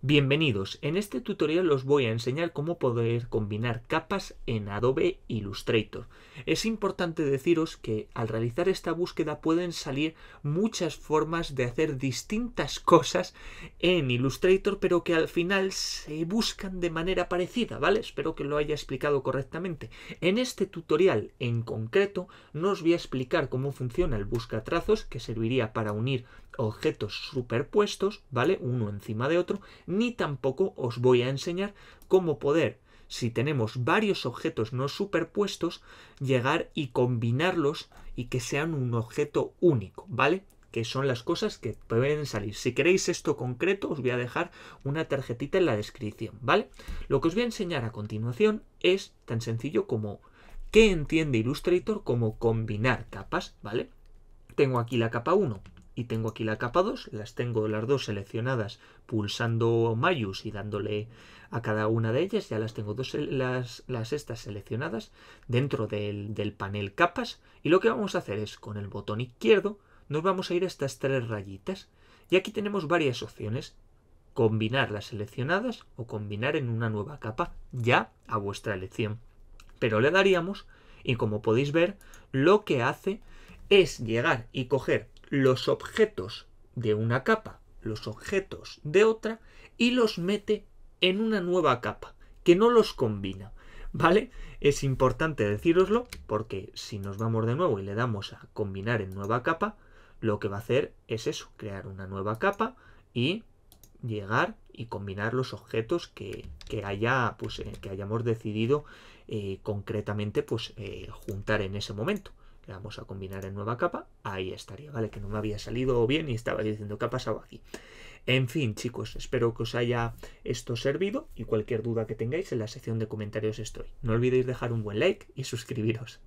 Bienvenidos, en este tutorial os voy a enseñar cómo poder combinar capas en Adobe Illustrator. Es importante deciros que al realizar esta búsqueda pueden salir muchas formas de hacer distintas cosas en Illustrator, pero que al final se buscan de manera parecida, ¿vale? Espero que lo haya explicado correctamente. En este tutorial en concreto no os voy a explicar cómo funciona el buscatrazos, que serviría para unir objetos superpuestos, ¿vale? Uno encima de otro, ni tampoco os voy a enseñar cómo poder, si tenemos varios objetos no superpuestos, llegar y combinarlos y que sean un objeto único, ¿vale? que son las cosas que pueden salir. Si queréis esto concreto, os voy a dejar una tarjetita en la descripción, ¿vale? Lo que os voy a enseñar a continuación es tan sencillo como qué entiende Illustrator como combinar capas, ¿vale? Tengo aquí la capa 1, y tengo aquí la capa 2, las tengo las dos seleccionadas pulsando Mayus y dándole a cada una de ellas, ya las tengo dos, las, estas seleccionadas dentro del, del panel capas y lo que vamos a hacer es con el botón izquierdo nos vamos a ir a estas tres rayitas y aquí tenemos varias opciones, combinar las seleccionadas o combinar en una nueva capa, ya a vuestra elección. Pero le daríamos y como podéis ver lo que hace es llegar y coger los objetos de una capa, los objetos de otra y los mete en una nueva capa, que no los combina. ¿Vale? Es importante decíroslo porque si nos vamos de nuevo y le damos a combinar en nueva capa, lo que va a hacer es eso, crear una nueva capa y llegar y combinar los objetos que, que pues, eh, hayamos decidido eh, concretamente pues, eh, juntar en ese momento vamos a combinar en nueva capa, ahí estaría, ¿vale? Que no me había salido bien y estaba diciendo qué ha pasado aquí. En fin, chicos, espero que os haya esto servido y cualquier duda que tengáis en la sección de comentarios estoy. No olvidéis dejar un buen like y suscribiros.